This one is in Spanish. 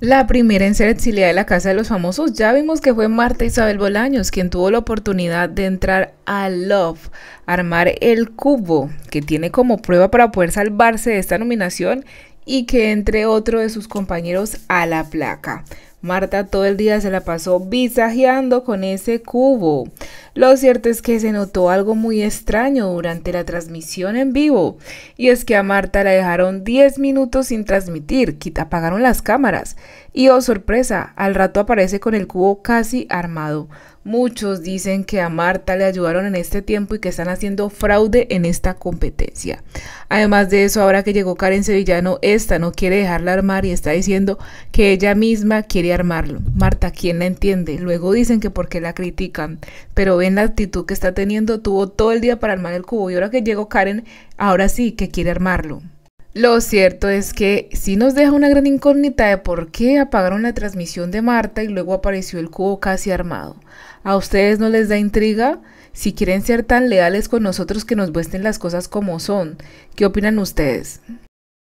La primera en ser exiliada de la Casa de los Famosos ya vimos que fue Marta Isabel Bolaños quien tuvo la oportunidad de entrar a Love, armar el cubo que tiene como prueba para poder salvarse de esta nominación y que entre otro de sus compañeros a la placa. Marta todo el día se la pasó visajeando con ese cubo. Lo cierto es que se notó algo muy extraño durante la transmisión en vivo, y es que a Marta la dejaron 10 minutos sin transmitir, quita, apagaron las cámaras, y oh sorpresa, al rato aparece con el cubo casi armado, Muchos dicen que a Marta le ayudaron en este tiempo y que están haciendo fraude en esta competencia. Además de eso, ahora que llegó Karen Sevillano, esta no quiere dejarla armar y está diciendo que ella misma quiere armarlo. Marta, ¿quién la entiende? Luego dicen que porque la critican, pero ven la actitud que está teniendo, tuvo todo el día para armar el cubo y ahora que llegó Karen, ahora sí que quiere armarlo. Lo cierto es que sí nos deja una gran incógnita de por qué apagaron la transmisión de Marta y luego apareció el cubo casi armado. ¿A ustedes no les da intriga? Si quieren ser tan leales con nosotros que nos muestren las cosas como son, ¿qué opinan ustedes?